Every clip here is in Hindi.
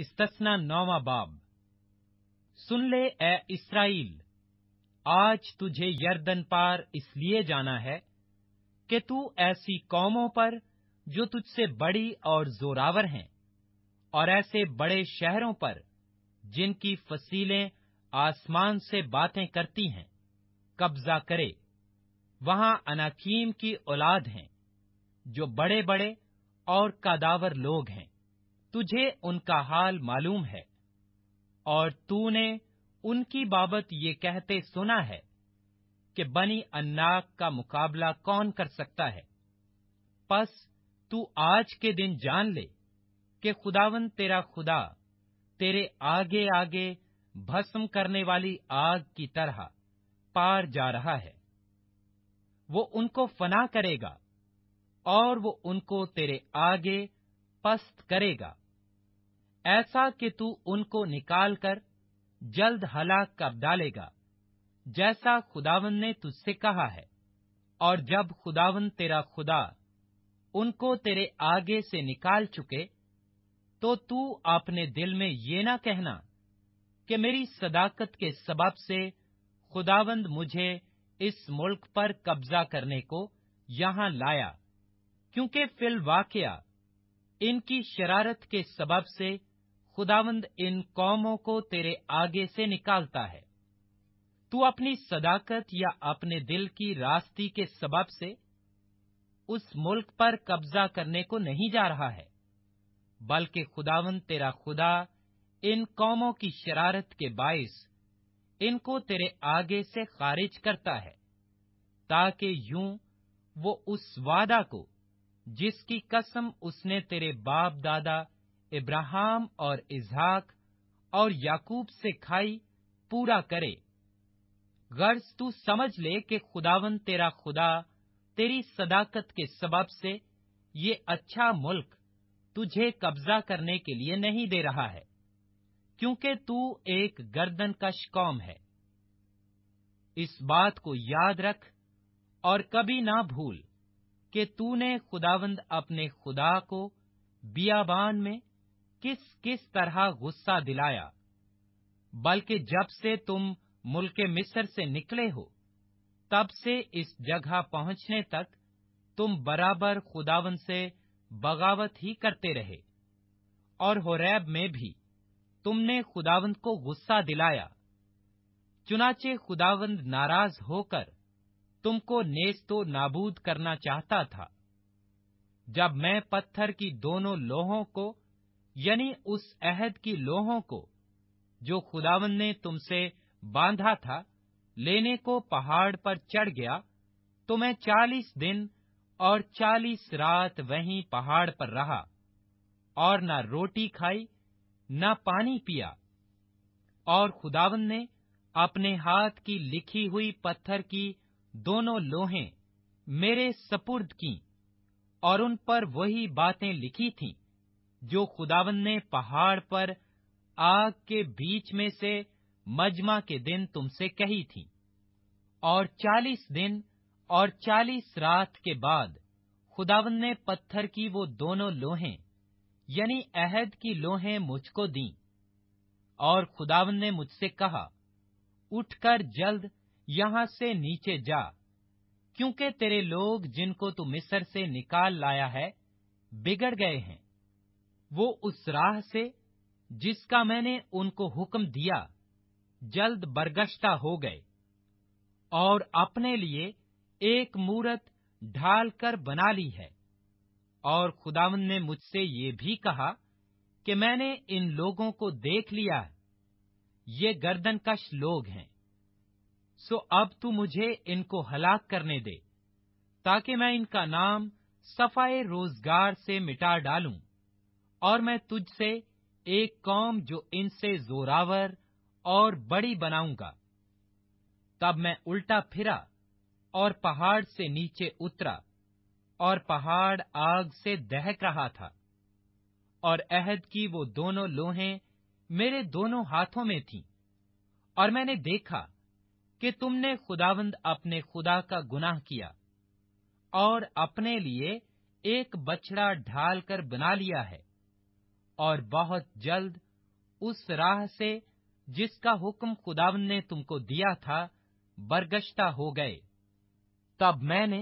इस्तना नौवा बाब सुन ले ए इसराइल आज तुझे यर्दन पार इसलिए जाना है कि तू ऐसी कौमों पर जो तुझसे बड़ी और जोरावर हैं और ऐसे बड़े शहरों पर जिनकी फसीलें आसमान से बातें करती हैं कब्जा करे वहां अनाकीम की औलाद हैं जो बड़े बड़े और कादावर लोग हैं तुझे उनका हाल मालूम है और तूने उनकी बाबत ये कहते सुना है कि बनी अन्नाक का मुकाबला कौन कर सकता है बस तू आज के दिन जान ले कि खुदावन तेरा खुदा तेरे आगे आगे भस्म करने वाली आग की तरह पार जा रहा है वो उनको फना करेगा और वो उनको तेरे आगे पस्त करेगा ऐसा कि तू उनको निकालकर जल्द हलाक कर डालेगा जैसा खुदावन ने तुझसे कहा है और जब खुदावन तेरा खुदा उनको तेरे आगे से निकाल चुके तो तू अपने दिल में ये ना कहना कि मेरी सदाकत के सबब से खुदावंद मुझे इस मुल्क पर कब्जा करने को यहां लाया क्योंकि फिल वाकया इनकी शरारत के सबब से खुदावंद इन कौमों को तेरे आगे से निकालता है तू अपनी सदाकत या अपने दिल की रास्ती के सबब से उस मुल्क पर कब्जा करने को नहीं जा रहा है बल्कि खुदावंद तेरा खुदा इन कौमों की शरारत के बायस इनको तेरे आगे से खारिज करता है ताकि यूं वो उस वादा को जिसकी कसम उसने तेरे बाप दादा इब्राहिम और इजहाक और याकूब से खाई पूरा करे गर्ज तू समझ ले कि खुदावन तेरा खुदा तेरी सदाकत के सबब से ये अच्छा मुल्क तुझे कब्जा करने के लिए नहीं दे रहा है क्योंकि तू एक गर्दन कश कौम है इस बात को याद रख और कभी ना भूल कि तूने खुदावंद अपने खुदा को बियाबान में किस किस तरह गुस्सा दिलाया बल्कि जब से तुम मुल्क मिस्र से निकले हो तब से इस जगह पहुंचने तक तुम बराबर खुदावन से बगावत ही करते रहे और रैब में भी तुमने खुदावंद को गुस्सा दिलाया चुनाचे खुदावंद नाराज होकर तुमको नेस्तो नाबूद करना चाहता था जब मैं पत्थर की दोनों लोहों को यानी उस अहद की लोहों को जो खुदावन ने तुमसे बांधा था लेने को पहाड़ पर चढ़ गया तो मैं चालीस दिन और चालीस रात वहीं पहाड़ पर रहा और न रोटी खाई न पानी पिया और खुदावन ने अपने हाथ की लिखी हुई पत्थर की दोनों लोहें मेरे सपुर्द की और उन पर वही बातें लिखी थीं जो खुदावन ने पहाड़ पर आग के बीच में से मजमा के दिन तुमसे कही थी और चालीस दिन और चालीस रात के बाद खुदावन ने पत्थर की वो दोनों लोहें यानी अहद की लोहें मुझको दी और खुदावन ने मुझसे कहा उठकर जल्द यहां से नीचे जा क्योंकि तेरे लोग जिनको तू मिस्र से निकाल लाया है बिगड़ गए हैं वो उस राह से जिसका मैंने उनको हुक्म दिया जल्द बरगश्ता हो गए और अपने लिए एक मूरत ढाल कर बना ली है और खुदावन ने मुझसे ये भी कहा कि मैंने इन लोगों को देख लिया है ये गर्दनकश लोग हैं सो अब तू मुझे इनको हलाक करने दे ताकि मैं इनका नाम सफाए रोजगार से मिटा डालूं और मैं तुझसे एक कौम जो इनसे जोरावर और बड़ी बनाऊंगा तब मैं उल्टा फिरा और पहाड़ से नीचे उतरा और पहाड़ आग से दहक रहा था और अहद की वो दोनों लोहें मेरे दोनों हाथों में थीं और मैंने देखा कि तुमने खुदावंद अपने खुदा का गुनाह किया और अपने लिए एक बछड़ा ढाल कर बना लिया है और बहुत जल्द उस राह से जिसका हुक्म खुदावन ने तुमको दिया था बरगश्ता हो गए तब मैंने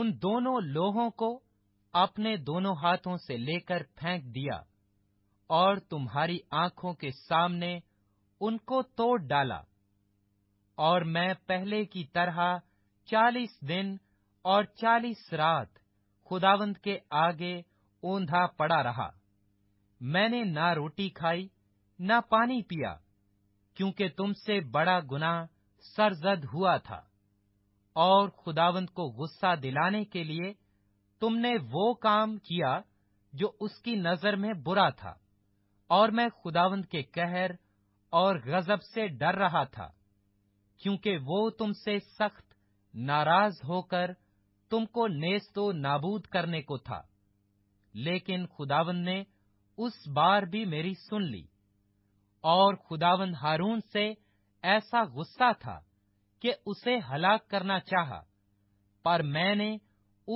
उन दोनों लोहों को अपने दोनों हाथों से लेकर फेंक दिया और तुम्हारी आंखों के सामने उनको तोड़ डाला और मैं पहले की तरह चालीस दिन और चालीस रात खुदावंत के आगे ऊंधा पड़ा रहा मैंने ना रोटी खाई ना पानी पिया क्योंकि तुमसे बड़ा गुनाह सरजद हुआ था और खुदावंत को गुस्सा दिलाने के लिए तुमने वो काम किया जो उसकी नजर में बुरा था और मैं खुदावंत के कहर और गजब से डर रहा था क्योंकि वो तुमसे सख्त नाराज होकर तुमको नेस्तो नाबूद करने को था लेकिन खुदावन ने उस बार भी मेरी सुन ली और खुदावन हारून से ऐसा गुस्सा था कि उसे हलाक करना चाहा, पर मैंने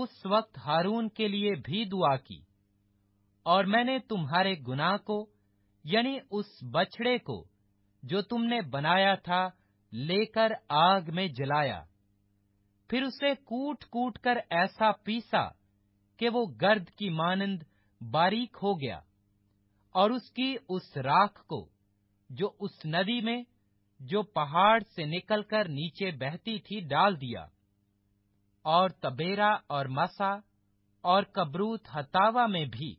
उस वक्त हारून के लिए भी दुआ की और मैंने तुम्हारे गुनाह को यानी उस बछड़े को जो तुमने बनाया था लेकर आग में जलाया फिर उसे कूट कूट कर ऐसा पीसा कि वो गर्द की मानंद बारीक हो गया और उसकी उस राख को जो उस नदी में जो पहाड़ से निकलकर नीचे बहती थी डाल दिया और तबेरा और मसा और कबरूत हतावा में भी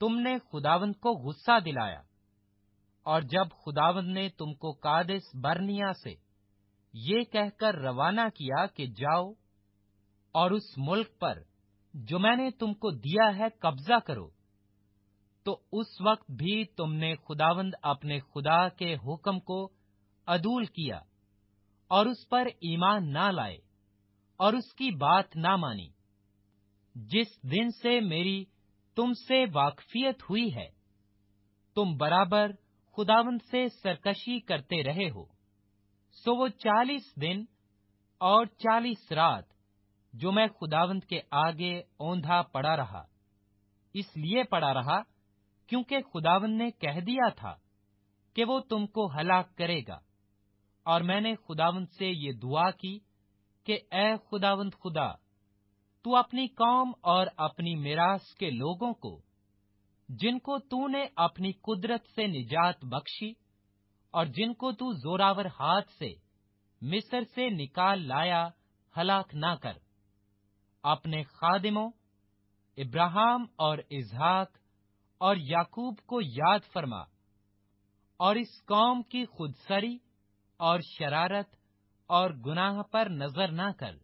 तुमने खुदावंद को गुस्सा दिलाया और जब खुदावंद ने तुमको कादिस बर्निया से ये कहकर रवाना किया कि जाओ और उस मुल्क पर जो मैंने तुमको दिया है कब्जा करो तो उस वक्त भी तुमने खुदावंद अपने खुदा के हुक्म को अदूल किया और उस पर ईमान ना लाए और उसकी बात ना मानी जिस दिन से मेरी तुमसे वाकफियत हुई है तुम बराबर खुदावंद से सरकशी करते रहे हो सो वो चालीस दिन और चालीस रात जो मैं खुदावंत के आगे ओंधा पड़ा रहा इसलिए पड़ा रहा क्योंकि खुदावन ने कह दिया था कि वो तुमको हलाक करेगा और मैंने खुदावन से ये दुआ की कि ए खुदावंत खुदा तू अपनी कौम और अपनी मिरास के लोगों को जिनको तूने अपनी कुदरत से निजात बख्शी और जिनको तू जोरावर हाथ से मिस्र से निकाल लाया हलाक ना कर अपने खादिमों इब्राहिम और इजहाक और याकूब को याद फरमा और इस कौम की खुदसरी और शरारत और गुनाह पर नजर ना कर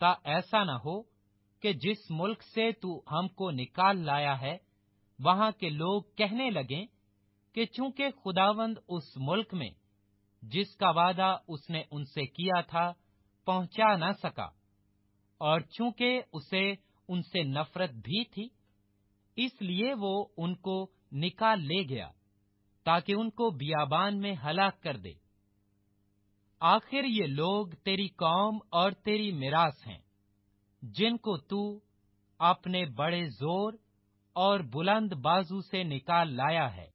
ता ऐसा ना हो कि जिस मुल्क से तू हमको निकाल लाया है वहां के लोग कहने लगें कि चूंकि खुदावंद उस मुल्क में जिसका वादा उसने उनसे किया था पहुंचा ना सका और चूंकि उसे उनसे नफरत भी थी इसलिए वो उनको निकाल ले गया ताकि उनको बियाबान में हलाक कर दे आखिर ये लोग तेरी कौम और तेरी मिरास हैं जिनको तू अपने बड़े जोर और बुलंद बाजू से निकाल लाया है